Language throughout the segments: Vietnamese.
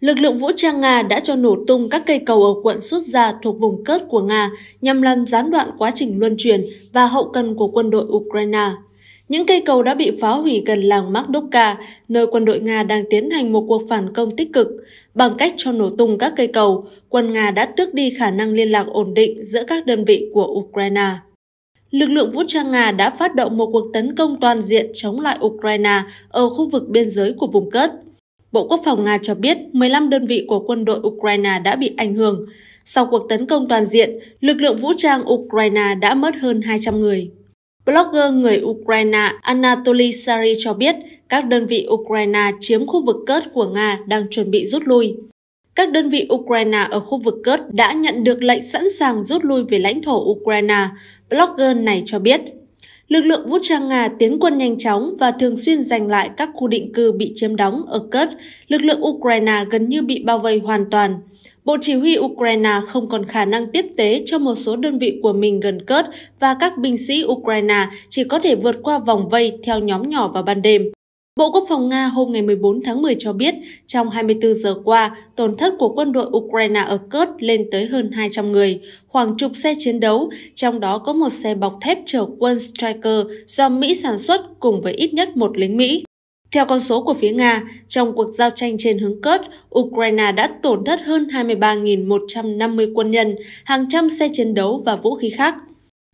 Lực lượng vũ trang Nga đã cho nổ tung các cây cầu ở quận Sút Gia thuộc vùng cớt của Nga nhằm làm gián đoạn quá trình luân chuyển và hậu cần của quân đội Ukraine. Những cây cầu đã bị phá hủy gần làng Makdovka, nơi quân đội Nga đang tiến hành một cuộc phản công tích cực. Bằng cách cho nổ tung các cây cầu, quân Nga đã tước đi khả năng liên lạc ổn định giữa các đơn vị của Ukraine. Lực lượng vũ trang Nga đã phát động một cuộc tấn công toàn diện chống lại Ukraine ở khu vực biên giới của vùng cớt. Bộ Quốc phòng Nga cho biết 15 đơn vị của quân đội Ukraine đã bị ảnh hưởng. Sau cuộc tấn công toàn diện, lực lượng vũ trang Ukraine đã mất hơn 200 người. Blogger người Ukraine Anatoly Sari cho biết các đơn vị Ukraine chiếm khu vực cớt của Nga đang chuẩn bị rút lui. Các đơn vị Ukraine ở khu vực cớt đã nhận được lệnh sẵn sàng rút lui về lãnh thổ Ukraine. Blogger này cho biết lực lượng vũ trang Nga tiến quân nhanh chóng và thường xuyên giành lại các khu định cư bị chiếm đóng ở Kurd, lực lượng Ukraine gần như bị bao vây hoàn toàn. Bộ Chỉ huy Ukraine không còn khả năng tiếp tế cho một số đơn vị của mình gần Kurd và các binh sĩ Ukraine chỉ có thể vượt qua vòng vây theo nhóm nhỏ vào ban đêm. Bộ Quốc phòng Nga hôm ngày 14 tháng 10 cho biết, trong 24 giờ qua, tổn thất của quân đội Ukraine ở Kurt lên tới hơn 200 người, khoảng chục xe chiến đấu, trong đó có một xe bọc thép chở quân Striker do Mỹ sản xuất cùng với ít nhất một lính Mỹ. Theo con số của phía Nga, trong cuộc giao tranh trên hướng Kurt, Ukraine đã tổn thất hơn 23.150 quân nhân, hàng trăm xe chiến đấu và vũ khí khác.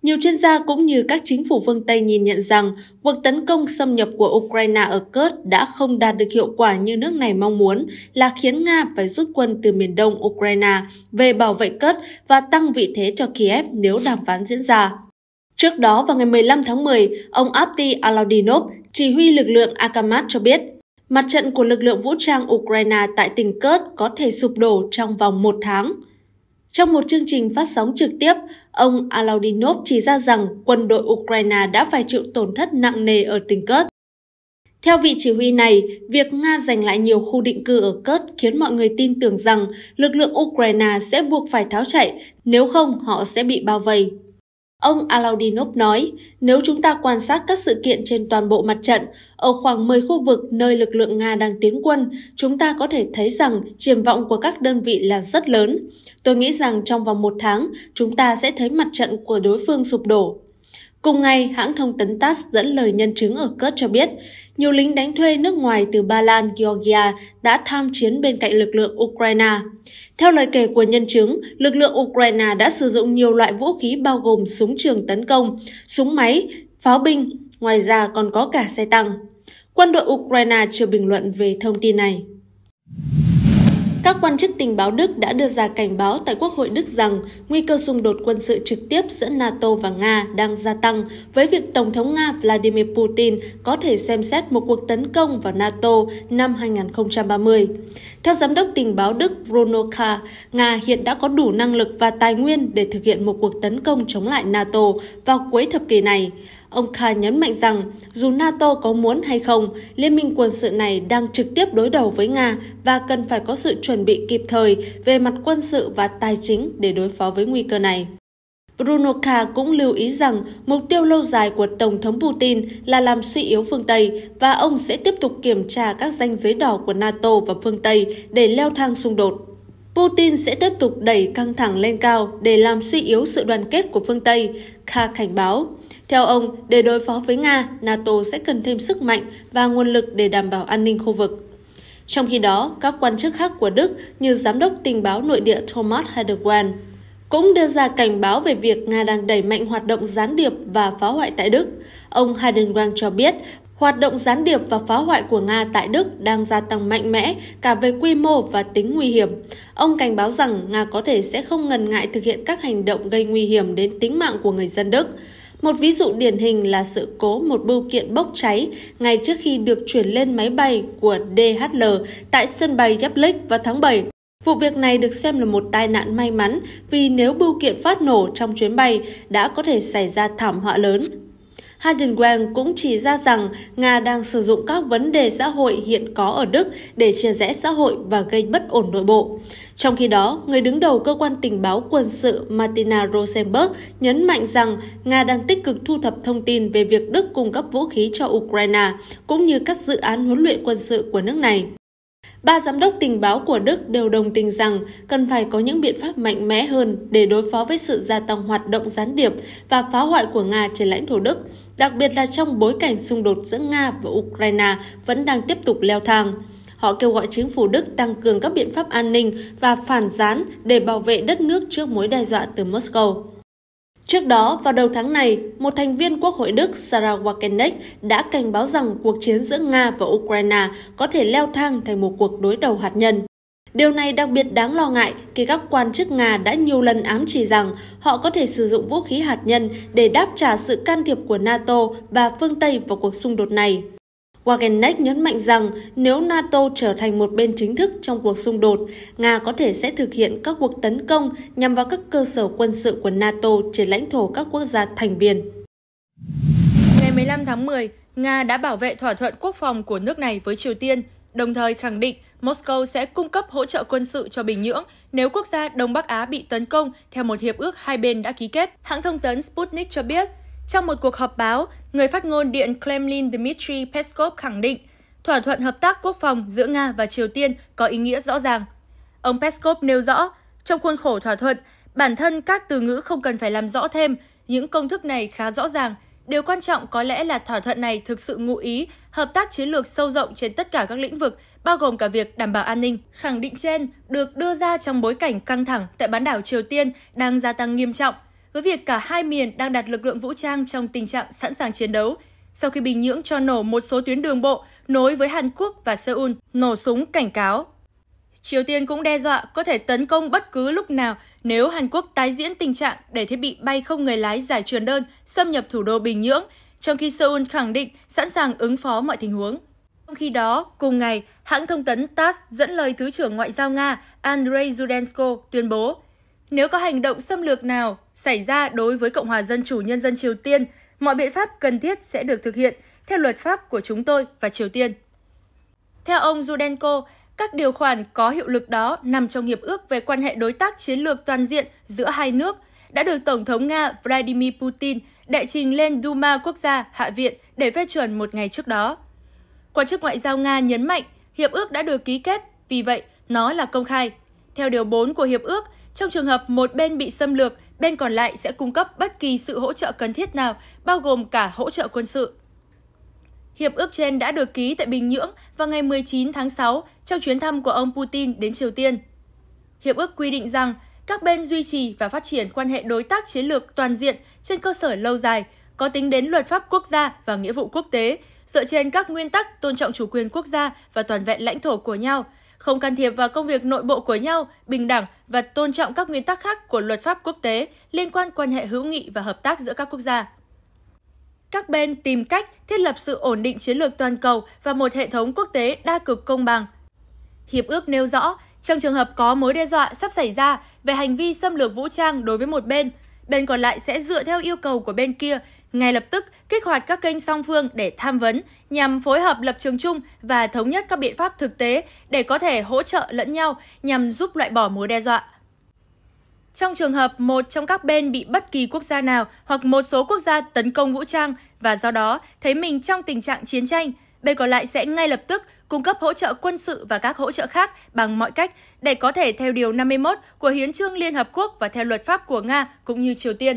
Nhiều chuyên gia cũng như các chính phủ phương Tây nhìn nhận rằng cuộc tấn công xâm nhập của Ukraine ở Kurd đã không đạt được hiệu quả như nước này mong muốn là khiến Nga phải rút quân từ miền đông Ukraine về bảo vệ Kurd và tăng vị thế cho Kiev nếu đàm phán diễn ra. Trước đó vào ngày 15 tháng 10, ông Abdi Alaudinov, chỉ huy lực lượng Akamat cho biết, mặt trận của lực lượng vũ trang Ukraine tại tỉnh Kurd có thể sụp đổ trong vòng một tháng – trong một chương trình phát sóng trực tiếp, ông Alaudinov chỉ ra rằng quân đội Ukraine đã phải chịu tổn thất nặng nề ở tỉnh Kurt. Theo vị chỉ huy này, việc Nga giành lại nhiều khu định cư ở Kurt khiến mọi người tin tưởng rằng lực lượng Ukraine sẽ buộc phải tháo chạy, nếu không họ sẽ bị bao vây. Ông Alaudinov nói, nếu chúng ta quan sát các sự kiện trên toàn bộ mặt trận, ở khoảng 10 khu vực nơi lực lượng Nga đang tiến quân, chúng ta có thể thấy rằng triển vọng của các đơn vị là rất lớn. Tôi nghĩ rằng trong vòng một tháng, chúng ta sẽ thấy mặt trận của đối phương sụp đổ Cùng ngày, hãng thông tấn TASS dẫn lời nhân chứng ở Kurt cho biết, nhiều lính đánh thuê nước ngoài từ Ba Lan, Georgia đã tham chiến bên cạnh lực lượng Ukraine. Theo lời kể của nhân chứng, lực lượng Ukraine đã sử dụng nhiều loại vũ khí bao gồm súng trường tấn công, súng máy, pháo binh, ngoài ra còn có cả xe tăng. Quân đội Ukraine chưa bình luận về thông tin này. Các quan chức tình báo Đức đã đưa ra cảnh báo tại Quốc hội Đức rằng nguy cơ xung đột quân sự trực tiếp giữa NATO và Nga đang gia tăng với việc Tổng thống Nga Vladimir Putin có thể xem xét một cuộc tấn công vào NATO năm 2030. Theo Giám đốc Tình báo Đức Bruno K, Nga hiện đã có đủ năng lực và tài nguyên để thực hiện một cuộc tấn công chống lại NATO vào cuối thập kỷ này. Ông Kha nhấn mạnh rằng, dù NATO có muốn hay không, liên minh quân sự này đang trực tiếp đối đầu với Nga và cần phải có sự chuẩn bị kịp thời về mặt quân sự và tài chính để đối phó với nguy cơ này. Bruno Brunoka cũng lưu ý rằng mục tiêu lâu dài của Tổng thống Putin là làm suy yếu phương Tây và ông sẽ tiếp tục kiểm tra các danh giới đỏ của NATO và phương Tây để leo thang xung đột. Putin sẽ tiếp tục đẩy căng thẳng lên cao để làm suy yếu sự đoàn kết của phương Tây, Kha cảnh báo. Theo ông, để đối phó với Nga, NATO sẽ cần thêm sức mạnh và nguồn lực để đảm bảo an ninh khu vực. Trong khi đó, các quan chức khác của Đức như Giám đốc tình báo nội địa Thomas Hedegaard cũng đưa ra cảnh báo về việc Nga đang đẩy mạnh hoạt động gián điệp và phá hoại tại Đức. Ông Heidengang cho biết, hoạt động gián điệp và phá hoại của Nga tại Đức đang gia tăng mạnh mẽ cả về quy mô và tính nguy hiểm. Ông cảnh báo rằng Nga có thể sẽ không ngần ngại thực hiện các hành động gây nguy hiểm đến tính mạng của người dân Đức. Một ví dụ điển hình là sự cố một bưu kiện bốc cháy ngay trước khi được chuyển lên máy bay của DHL tại sân bay Yavlik vào tháng 7. Vụ việc này được xem là một tai nạn may mắn vì nếu bưu kiện phát nổ trong chuyến bay đã có thể xảy ra thảm họa lớn. Hagen Wang cũng chỉ ra rằng Nga đang sử dụng các vấn đề xã hội hiện có ở Đức để chia rẽ xã hội và gây bất ổn nội bộ. Trong khi đó, người đứng đầu cơ quan tình báo quân sự Martina Rosenberg nhấn mạnh rằng Nga đang tích cực thu thập thông tin về việc Đức cung cấp vũ khí cho Ukraine, cũng như các dự án huấn luyện quân sự của nước này. Ba giám đốc tình báo của Đức đều đồng tình rằng cần phải có những biện pháp mạnh mẽ hơn để đối phó với sự gia tăng hoạt động gián điệp và phá hoại của Nga trên lãnh thổ Đức, đặc biệt là trong bối cảnh xung đột giữa Nga và Ukraine vẫn đang tiếp tục leo thang. Họ kêu gọi chính phủ Đức tăng cường các biện pháp an ninh và phản gián để bảo vệ đất nước trước mối đe dọa từ Moscow. Trước đó, vào đầu tháng này, một thành viên Quốc hội Đức Sarah Wagenknecht đã cảnh báo rằng cuộc chiến giữa Nga và Ukraine có thể leo thang thành một cuộc đối đầu hạt nhân. Điều này đặc biệt đáng lo ngại khi các quan chức Nga đã nhiều lần ám chỉ rằng họ có thể sử dụng vũ khí hạt nhân để đáp trả sự can thiệp của NATO và phương Tây vào cuộc xung đột này. Wagenknecht nhấn mạnh rằng nếu NATO trở thành một bên chính thức trong cuộc xung đột, Nga có thể sẽ thực hiện các cuộc tấn công nhằm vào các cơ sở quân sự của NATO trên lãnh thổ các quốc gia thành viên. Ngày 15 tháng 10, Nga đã bảo vệ thỏa thuận quốc phòng của nước này với Triều Tiên, đồng thời khẳng định Moscow sẽ cung cấp hỗ trợ quân sự cho Bình Nhưỡng nếu quốc gia Đông Bắc Á bị tấn công theo một hiệp ước hai bên đã ký kết. Hãng thông tấn Sputnik cho biết, trong một cuộc họp báo, người phát ngôn Điện Kremlin Dmitry Peskov khẳng định thỏa thuận hợp tác quốc phòng giữa Nga và Triều Tiên có ý nghĩa rõ ràng. Ông Peskov nêu rõ, trong khuôn khổ thỏa thuận, bản thân các từ ngữ không cần phải làm rõ thêm, những công thức này khá rõ ràng. Điều quan trọng có lẽ là thỏa thuận này thực sự ngụ ý hợp tác chiến lược sâu rộng trên tất cả các lĩnh vực, bao gồm cả việc đảm bảo an ninh. Khẳng định trên được đưa ra trong bối cảnh căng thẳng tại bán đảo Triều Tiên đang gia tăng nghiêm trọng với việc cả hai miền đang đặt lực lượng vũ trang trong tình trạng sẵn sàng chiến đấu sau khi Bình Nhưỡng cho nổ một số tuyến đường bộ nối với Hàn Quốc và Seoul nổ súng cảnh cáo. Triều Tiên cũng đe dọa có thể tấn công bất cứ lúc nào nếu Hàn Quốc tái diễn tình trạng để thiết bị bay không người lái giải truyền đơn xâm nhập thủ đô Bình Nhưỡng, trong khi Seoul khẳng định sẵn sàng ứng phó mọi tình huống. Trong khi đó, cùng ngày, hãng thông tấn TASS dẫn lời Thứ trưởng Ngoại giao Nga Andrei Zudensko tuyên bố nếu có hành động xâm lược nào xảy ra đối với Cộng hòa Dân chủ Nhân dân Triều Tiên, mọi biện pháp cần thiết sẽ được thực hiện theo luật pháp của chúng tôi và Triều Tiên. Theo ông Judenko, các điều khoản có hiệu lực đó nằm trong hiệp ước về quan hệ đối tác chiến lược toàn diện giữa hai nước đã được Tổng thống Nga Vladimir Putin đệ trình lên Duma Quốc gia Hạ viện để phê chuẩn một ngày trước đó. Quan chức ngoại giao Nga nhấn mạnh hiệp ước đã được ký kết, vì vậy nó là công khai. Theo điều 4 của hiệp ước, trong trường hợp một bên bị xâm lược, bên còn lại sẽ cung cấp bất kỳ sự hỗ trợ cần thiết nào, bao gồm cả hỗ trợ quân sự. Hiệp ước trên đã được ký tại Bình Nhưỡng vào ngày 19 tháng 6 trong chuyến thăm của ông Putin đến Triều Tiên. Hiệp ước quy định rằng các bên duy trì và phát triển quan hệ đối tác chiến lược toàn diện trên cơ sở lâu dài, có tính đến luật pháp quốc gia và nghĩa vụ quốc tế, dựa trên các nguyên tắc tôn trọng chủ quyền quốc gia và toàn vẹn lãnh thổ của nhau – không can thiệp vào công việc nội bộ của nhau, bình đẳng và tôn trọng các nguyên tắc khác của luật pháp quốc tế liên quan quan hệ hữu nghị và hợp tác giữa các quốc gia. Các bên tìm cách thiết lập sự ổn định chiến lược toàn cầu và một hệ thống quốc tế đa cực công bằng. Hiệp ước nêu rõ, trong trường hợp có mối đe dọa sắp xảy ra về hành vi xâm lược vũ trang đối với một bên, bên còn lại sẽ dựa theo yêu cầu của bên kia ngay lập tức kích hoạt các kênh song phương để tham vấn nhằm phối hợp lập trường chung và thống nhất các biện pháp thực tế để có thể hỗ trợ lẫn nhau nhằm giúp loại bỏ mối đe dọa. Trong trường hợp một trong các bên bị bất kỳ quốc gia nào hoặc một số quốc gia tấn công vũ trang và do đó thấy mình trong tình trạng chiến tranh, bên còn lại sẽ ngay lập tức cung cấp hỗ trợ quân sự và các hỗ trợ khác bằng mọi cách để có thể theo Điều 51 của Hiến trương Liên Hợp Quốc và theo luật pháp của Nga cũng như Triều Tiên.